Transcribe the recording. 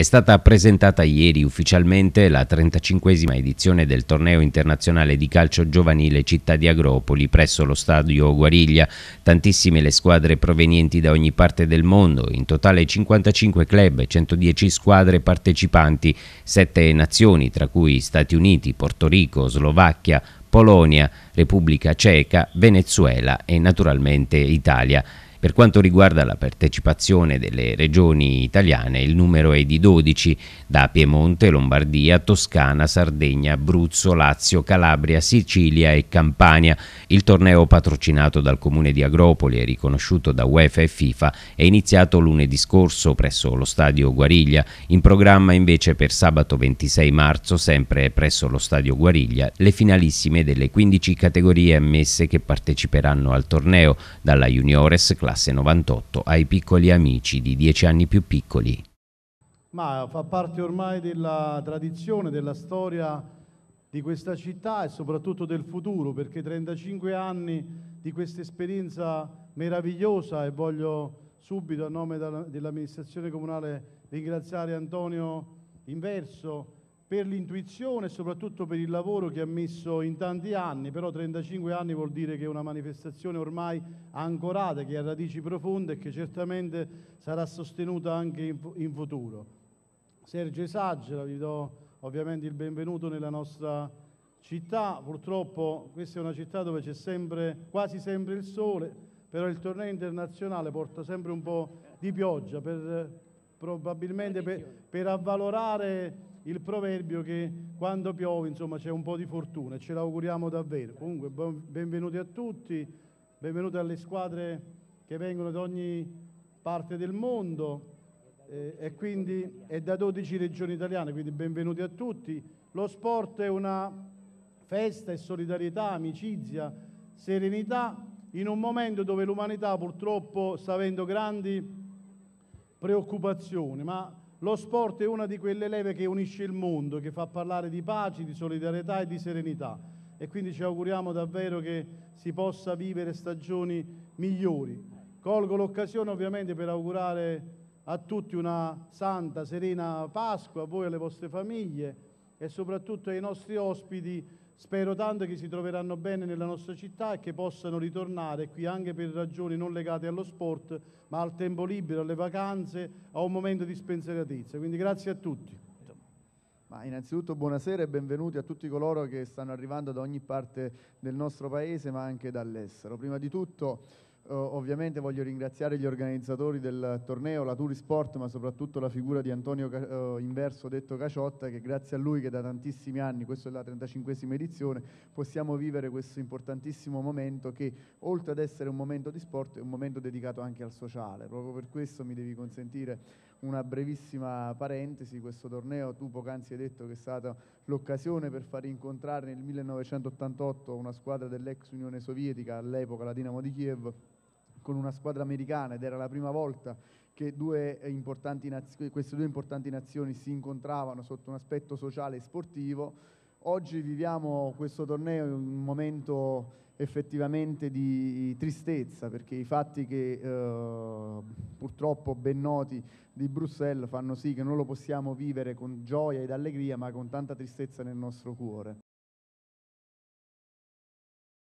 È stata presentata ieri ufficialmente la 35esima edizione del torneo internazionale di calcio giovanile Città di Agropoli presso lo stadio Guariglia. Tantissime le squadre provenienti da ogni parte del mondo, in totale 55 club, 110 squadre partecipanti, 7 nazioni tra cui Stati Uniti, Porto Rico, Slovacchia, Polonia, Repubblica Ceca, Venezuela e naturalmente Italia. Per quanto riguarda la partecipazione delle regioni italiane, il numero è di 12 da Piemonte, Lombardia, Toscana, Sardegna, Abruzzo, Lazio, Calabria, Sicilia e Campania. Il torneo patrocinato dal comune di Agropoli e riconosciuto da UEFA e FIFA è iniziato lunedì scorso presso lo stadio Guariglia, in programma invece per sabato 26 marzo sempre presso lo stadio Guariglia le finalissime delle 15 categorie ammesse che parteciperanno al torneo, dalla Juniores, Classica classe 98 ai piccoli amici di 10 anni più piccoli. Ma fa parte ormai della tradizione, della storia di questa città e soprattutto del futuro, perché 35 anni di questa esperienza meravigliosa e voglio subito a nome dell'amministrazione comunale ringraziare Antonio Inverso per l'intuizione e soprattutto per il lavoro che ha messo in tanti anni, però 35 anni vuol dire che è una manifestazione ormai ancorata, che ha radici profonde e che certamente sarà sostenuta anche in, in futuro. Sergio Esagera, vi do ovviamente il benvenuto nella nostra città, purtroppo questa è una città dove c'è sempre, quasi sempre il sole, però il torneo internazionale porta sempre un po' di pioggia, per, probabilmente per, per avvalorare il proverbio che quando piove insomma c'è un po' di fortuna e ce l'auguriamo davvero. Comunque benvenuti a tutti, benvenuti alle squadre che vengono da ogni parte del mondo eh, e quindi è da 12 regioni italiane, quindi benvenuti a tutti. Lo sport è una festa e solidarietà, amicizia, serenità in un momento dove l'umanità purtroppo sta avendo grandi preoccupazioni, ma lo sport è una di quelle leve che unisce il mondo, che fa parlare di pace, di solidarietà e di serenità. E quindi ci auguriamo davvero che si possa vivere stagioni migliori. Colgo l'occasione ovviamente per augurare a tutti una santa, serena Pasqua, a voi e alle vostre famiglie e soprattutto ai nostri ospiti. Spero tanto che si troveranno bene nella nostra città e che possano ritornare qui anche per ragioni non legate allo sport, ma al tempo libero, alle vacanze, a un momento di spensieratezza. Quindi grazie a tutti. Ma innanzitutto buonasera e benvenuti a tutti coloro che stanno arrivando da ogni parte del nostro paese, ma anche dall'estero. Prima di tutto Uh, ovviamente voglio ringraziare gli organizzatori del torneo, la Turisport, ma soprattutto la figura di Antonio uh, Inverso, detto Caciotta, che grazie a lui che da tantissimi anni, questa è la 35esima edizione, possiamo vivere questo importantissimo momento che oltre ad essere un momento di sport è un momento dedicato anche al sociale. Proprio per questo mi devi consentire una brevissima parentesi, questo torneo tu poc'anzi hai detto che è stata l'occasione per far incontrare nel 1988 una squadra dell'ex Unione Sovietica, all'epoca la Dinamo di Kiev, con una squadra americana ed era la prima volta che due queste due importanti nazioni si incontravano sotto un aspetto sociale e sportivo. Oggi viviamo questo torneo in un momento effettivamente di tristezza perché i fatti che eh, purtroppo ben noti di Bruxelles fanno sì che non lo possiamo vivere con gioia ed allegria ma con tanta tristezza nel nostro cuore.